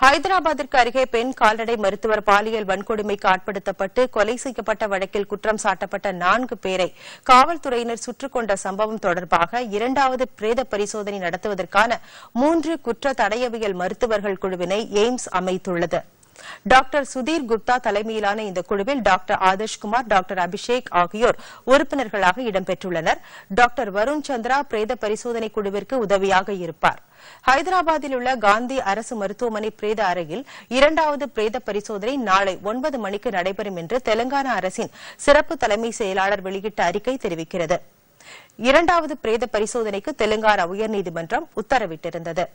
ஹைதராபாத்திற்கு அருகே பெண் கால்நடை மருத்துவர் பாலியல் வன்கொடுமைக்கு ஆட்படுத்தப்பட்டு கொலை செய்யப்பட்ட வழக்கில் குற்றம் சாட்டப்பட்ட நான்கு பேரை காவல்துறையினர் சுற்றுக் கொண்ட சம்பவம் தொடர்பாக இரண்டாவது பிரேத பரிசோதனை நடத்துவதற்கான மூன்று குற்ற தடையவியல் மருத்துவர்கள் குழுவினை எய்ம்ஸ் அமைத்துள்ளது டாக்டர் சுதீர் குப்தா தலைமையிலான இந்த குழுவில் டாக்டர் ஆதர்ஷ்குமார் டாக்டர் அபிஷேக் ஆகியோர் உறுப்பினர்களாக இடம்பெற்றுள்ளனர் டாக்டர் வருண் சந்திரா பிரேத பரிசோதனை குழுவிற்கு உதவியாக இருப்பாா் ஹைதராபாத்தில் உள்ள காந்தி அரசு மருத்துவமனை பிரேத அறையில் இரண்டாவது பிரேத பரிசோதனை நாளை ஒன்பது மணிக்கு நடைபெறும் என்று தெலங்கானா அரசின் சிறப்பு தலைமை செயலாளர் வெளியிட்ட அறிக்கை தெரிவிக்கிறது இரண்டாவது பிரேத பரிசோதனைக்கு தெலங்கானா உயர்நீதிமன்றம் உத்தரவிட்டிருந்தது